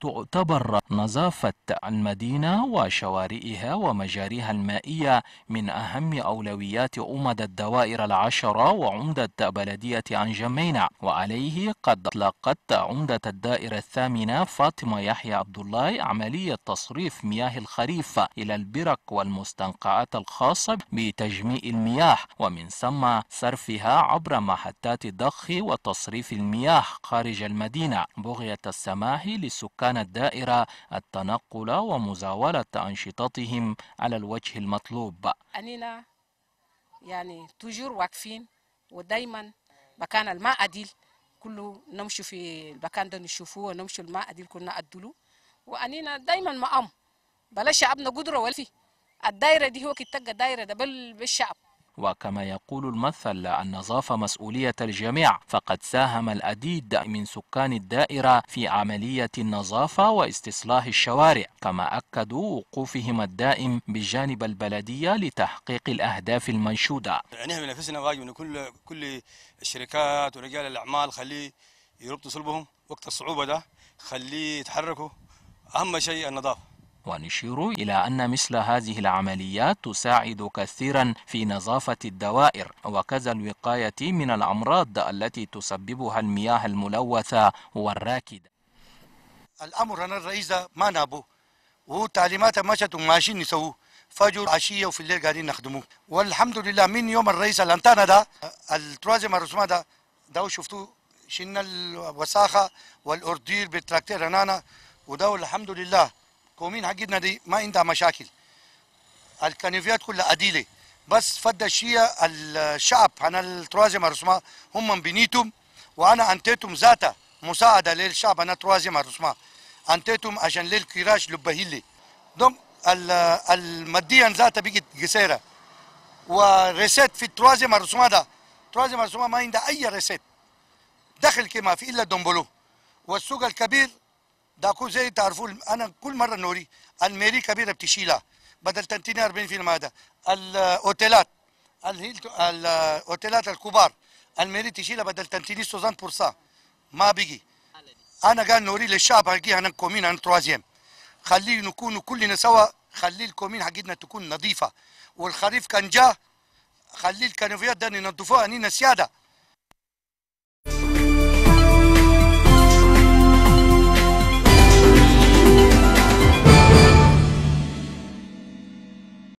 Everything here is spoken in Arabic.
تعتبر نظافة المدينة وشوارئها ومجاريها المائية من أهم أولويات أمد الدوائر العشرة وعمدة بلدية أنجمينة وعليه قد أطلقت عمدة الدائرة الثامنة فاطمة يحيى عبد الله عملية تصريف مياه الخريف إلى البرك والمستنقعات الخاصة بتجميع المياه ومن ثم صرفها عبر محطات الضخ وتصريف المياه خارج المدينة بغية السماح لسكان أمكان الدائرة التنقل ومزاولة أنشطتهم على الوجه المطلوب أننا يعني تجور واقفين ودايما مكان الماء أديل كله نمشي في المكان ده نشوفه ونمشي الماء أديل كنا أدلو وأنينا دايما معهم بلا شعبنا قدرة ولا في الدائرة دي هو كتلقى دائرة ده بالشعب وكما يقول المثل أن مسؤولية الجميع فقد ساهم الأديد من سكان الدائرة في عملية النظافة واستصلاح الشوارع كما أكدوا وقوفهم الدائم بجانب البلدية لتحقيق الأهداف المنشودة يعني من نفسنا واجب أن كل كل الشركات ورجال الأعمال خليه يربطوا صلبهم وقت الصعوبة ده خليه يتحركوا أهم شيء النظافة ونشير إلى أن مثل هذه العمليات تساعد كثيرا في نظافة الدوائر وكذا الوقاية من الأمراض التي تسببها المياه الملوثة والراكدة الأمر أنا الرئيس ما نابو وتعليمات مشت وماشيين نسوه فجر عشيه وفي الليل قاعدين نخدموه والحمد لله من يوم الرئيس الانتانا ده الترازم الرسمه ده ده شفتوه شلنا الوساخه والأردير بالتراكتير هنا وده الحمد لله كومين حقتنا دي ما عندها مشاكل الكنيفيات كلها أديلة بس فد الشيء الشعب عن التروازي مرسمة هم بنيتم وأنا أنتيتم ذاتا مساعدة للشعب أنا ترازي مرسمة أنتيتم عشان للكراش لبهيلي دوم المادية ذاتا بقت قصيرة وريسيت في التروازي مرسمة ده التروازي مرسومه ما عندها اي ريسيت دخل كما في الا دنبلو والسوق الكبير داكو زي تعرفوا انا كل مره نوري الميري كبيره بتشيلها بدل 30 40% هذا الاوتيلات الاوتيلات الكبار الميري تشيلها بدل 30 60% ما بيجي انا قال نوري للشعب حقي انا كومين انا تروازيام خليه نكون كلنا سوا خلي الكومين حقتنا تكون نظيفه والخريف كان جاء خلي الكنفيات ده ننظفوها انينا سياده